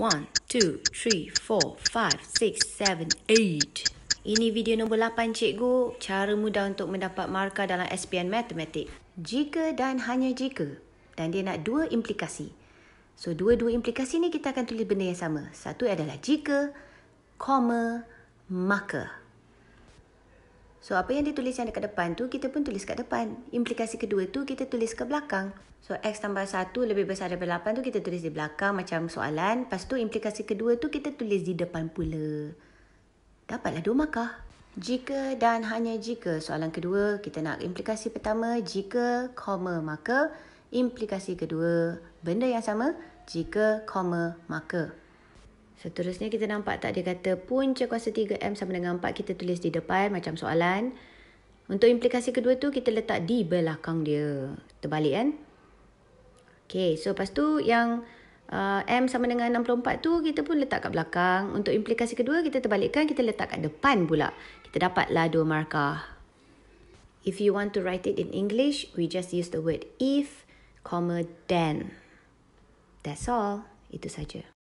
One, two, three, four, five, six, seven, eight. Ini video nombor 8 cikgu, cara mudah untuk mendapat markah dalam SPM Matematik. Jika dan hanya jika. Dan dia nak dua implikasi. So, dua-dua implikasi ni kita akan tulis benda yang sama. Satu adalah jika, comma, maka. So apa yang ditulis yang dekat depan tu kita pun tulis kat depan. Implikasi kedua tu kita tulis ke belakang. So x tambah 1 lebih besar daripada 8 tu kita tulis di belakang macam soalan. Lepas tu implikasi kedua tu kita tulis di depan pula. Dapatlah dua markah. Jika dan hanya jika. Soalan kedua kita nak implikasi pertama jika, comma, maka. Implikasi kedua benda yang sama jika, comma, maka. Seterusnya kita nampak tak dia kata punca kuasa 3M sama dengan 4 kita tulis di depan macam soalan. Untuk implikasi kedua tu kita letak di belakang dia. Terbalik kan? Okay, so lepas tu yang uh, M sama dengan 64 tu kita pun letak kat belakang. Untuk implikasi kedua kita terbalikkan, kita letak kat depan pula. Kita dapatlah dua markah. If you want to write it in English, we just use the word if, comma, then. That's all. Itu saja.